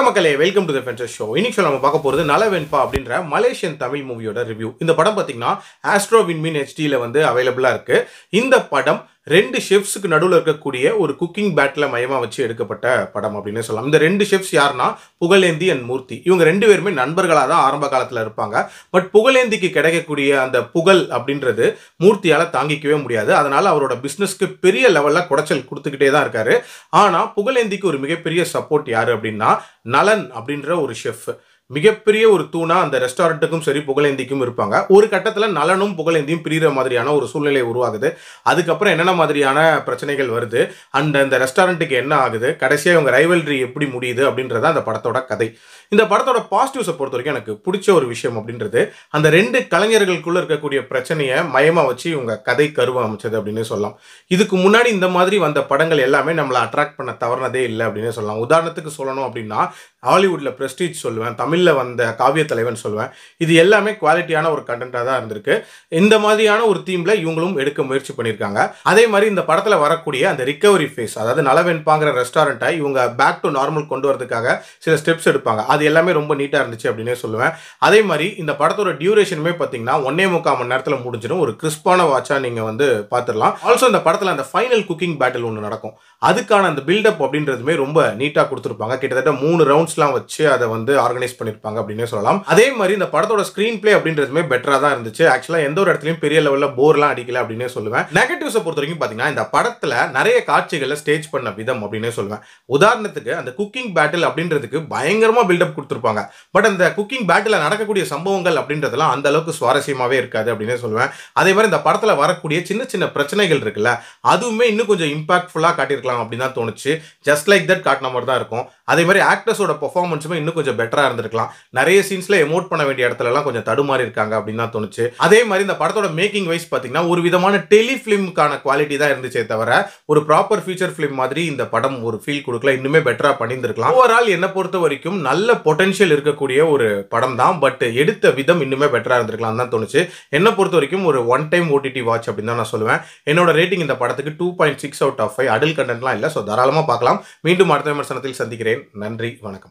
வணக்கம் மக்களே welcome to the show இன்னைக்கு நம்ம பார்க்க போகிறது வெண்பா அப்படின்ற மலேசியன் தமிழ் மூவியோட ரிவ்யூ இந்த படம் பார்த்தீங்கன்னா ஆஸ்ட்ரோ வின்மின் ஹெச்டியில் வந்து அவைலபிளாக இருக்குது இந்த படம் ரெண்டு ஷெஃப்ஸுக்கு நடுவில் இருக்கக்கூடிய ஒரு குக்கிங் பேட்டில் மையமாக வச்சு எடுக்கப்பட்ட படம் அப்படின்னு சொல்லலாம் இந்த ரெண்டு ஷெஃப்ஸ் யாருன்னா புகழேந்தி அண்ட் மூர்த்தி இவங்க ரெண்டு பேருமே நண்பர்களாக தான் ஆரம்ப காலத்தில் இருப்பாங்க பட் புகழேந்திக்கு கிடைக்கக்கூடிய அந்த புகழ் அப்படின்றது மூர்த்தியால் தாங்கிக்கவே முடியாது அதனால் அவரோட பிஸ்னஸ்க்கு பெரிய லெவலில் குடைச்சல் கொடுத்துக்கிட்டே தான் இருக்காரு ஆனால் புகழேந்திக்கு ஒரு மிகப்பெரிய சப்போர்ட் யார் அப்படின்னா நலன் அப்படின்ற ஒரு ஷெஃப் மிகப்பெரிய ஒரு தூணா அந்த ரெஸ்டாரண்ட்டுக்கும் சரி புகழேந்திக்கும் இருப்பாங்க ஒரு கட்டத்தில் நலனும் புகழேந்தியும் பிரிகிற மாதிரியான ஒரு சூழ்நிலை உருவாகுது அதுக்கப்புறம் என்னென்ன மாதிரியான பிரச்சனைகள் வருது அண்ட் அந்த ரெஸ்டாரண்ட்டுக்கு என்ன ஆகுது கடைசியாக இவங்க ரைவல்ரி எப்படி முடியுது அப்படின்றத அந்த படத்தோட கதை இந்த படத்தோட பாசிட்டிவ்ஸை பொறுத்த வரைக்கும் எனக்கு பிடிச்ச ஒரு விஷயம் அப்படின்றது அந்த ரெண்டு கலைஞர்களுக்குள்ளே இருக்கக்கூடிய பிரச்சனையை மயமாக வச்சு இவங்க கதை கருவம் அமைச்சது அப்படின்னு சொல்லலாம் இதுக்கு முன்னாடி இந்த மாதிரி வந்த படங்கள் எல்லாமே நம்மளை அட்ராக்ட் பண்ண தவறினதே இல்லை அப்படின்னு சொல்லலாம் உதாரணத்துக்கு சொல்லணும் அப்படின்னா ஹாலிவுட்டில் ப்ரெஸ்டீஜ் சொல்லுவேன் தமிழில் வந்த காவிய தலைவன் சொல்லுவேன் இது எல்லாமே குவாலிட்டியான ஒரு கண்டென்ட்டாக தான் இருந்திருக்கு இந்த மாதிரியான ஒரு தீமில் இவங்களும் எடுக்க முயற்சி பண்ணியிருக்காங்க அதே மாதிரி இந்த படத்தில் வரக்கூடிய அந்த ரிக்கவரி ஃபேஸ் அதாவது நலவென்பாங்கிற ரெஸ்டாரண்ட்டை இவங்க பேக் டு நார்மல் கொண்டு வரதுக்காக சில ஸ்டெப்ஸ் எடுப்பாங்க அது எல்லாமே ரொம்ப நீட்டாக இருந்துச்சு அப்படின்னே சொல்லுவேன் அதே மாதிரி இந்த படத்தோட டியூரேஷனுமே பார்த்தீங்கன்னா ஒன்னே முக்கால் மணி நேரத்தில் முடிஞ்சிடும் ஒரு கிறிஸ்பான வாட்சாக நீங்கள் வந்து பார்த்துடலாம் ஆல்சோ இந்த படத்தில் அந்த ஃபைனல் குக்கிங் பேட்டில் ஒன்று நடக்கும் அதுக்கான அந்த பில்டப் அப்படின்றதுமே ரொம்ப நீட்டாக கொடுத்துருப்பாங்க கிட்டத்தட்ட மூணு ரவுண்ட்ஸ் சவுண்ட்ஸ்லாம் வச்சு அதை வந்து ஆர்கனைஸ் பண்ணியிருப்பாங்க அப்படின்னே சொல்லலாம் அதே மாதிரி இந்த படத்தோட ஸ்க்ரீன் பிளே அப்படின்றதுமே பெட்டராக தான் இருந்துச்சு ஆக்சுவலாக எந்த ஒரு இடத்துலையும் பெரிய லெவலில் போர்லாம் அடிக்கல அப்படின்னே சொல்லுவேன் நெகட்டிவ்ஸை பொறுத்த வரைக்கும் பார்த்தீங்கன்னா இந்த படத்தில் நிறைய காட்சிகளை ஸ்டேஜ் பண்ண விதம் அப்படின்னே சொல்லுவேன் உதாரணத்துக்கு அந்த குக்கிங் பேட்டில் அப்படின்றதுக்கு பயங்கரமாக பில்டப் கொடுத்துருப்பாங்க பட் அந்த குக்கிங் பேட்டில் நடக்கக்கூடிய சம்பவங்கள் அப்படின்றதெல்லாம் அந்த அளவுக்கு சுவாரஸ்யமாகவே இருக்காது அப்படின்னே சொல்லுவேன் அதே மாதிரி இந்த படத்தில் வரக்கூடிய சின்ன சின்ன பிரச்சனைகள் இருக்குல்ல அதுவுமே இன்னும் கொஞ்சம் இம்பாக்ட்ஃபுல்லாக காட்டியிருக்கலாம் அப்படின்னு தான் தோணுச்சு ஜஸ்ட் லைக் தட் காட்டின மாதிரி தான் இருக்கும் அதே மாதிரி ஆக்டர்ஸோட பெர்ஃபார்மன்ஸுமே இன்னும் கொஞ்சம் பெட்டராக இருந்திருக்கலாம் நிறைய சீன்ஸில் எமோட் பண்ண வேண்டிய இடத்துலலாம் கொஞ்சம் தடுமாறி இருக்காங்க அப்படின்னு தான் தோணுச்சு அதே மாதிரி இந்த படத்தோட மேக்கிங் வைஸ் பார்த்தீங்கன்னா ஒரு விதமான டெலிஃபிலிமுக்கான குவாலிட்டி தான் இருந்துச்சே தவிர ஒரு ப்ராப்பர் ஃபியூச்சர் ஃபிலிம் மாதிரி இந்த படம் ஒரு ஃபீல் கொடுக்கல இன்னுமே பெட்டராக பண்ணியிருந்திருக்கலாம் ஓவரால் என்னை பொறுத்த வரைக்கும் நல்ல பொட்டன்ஷியல் இருக்கக்கூடிய ஒரு படம் தான் பட் எடுத்த விதம் இன்னுமே பெட்டராக இருந்திருக்கலாம் தான் தோணுச்சு என்னை பொறுத்த வரைக்கும் ஒரு ஒன் டைம் ஓடிடி வாட்ச் அப்படின்னு தான் நான் சொல்லுவேன் என்னோட ரேட்டிங் இந்த படத்துக்கு two point six out of five adult கண்டென்ட்லாம் இல்லை ஸோ தாராளமாக பார்க்கலாம் மீண்டும் அடுத்த விமர்சனத்தில் சந்திக்கிறேன் நன்றி வணக்கம்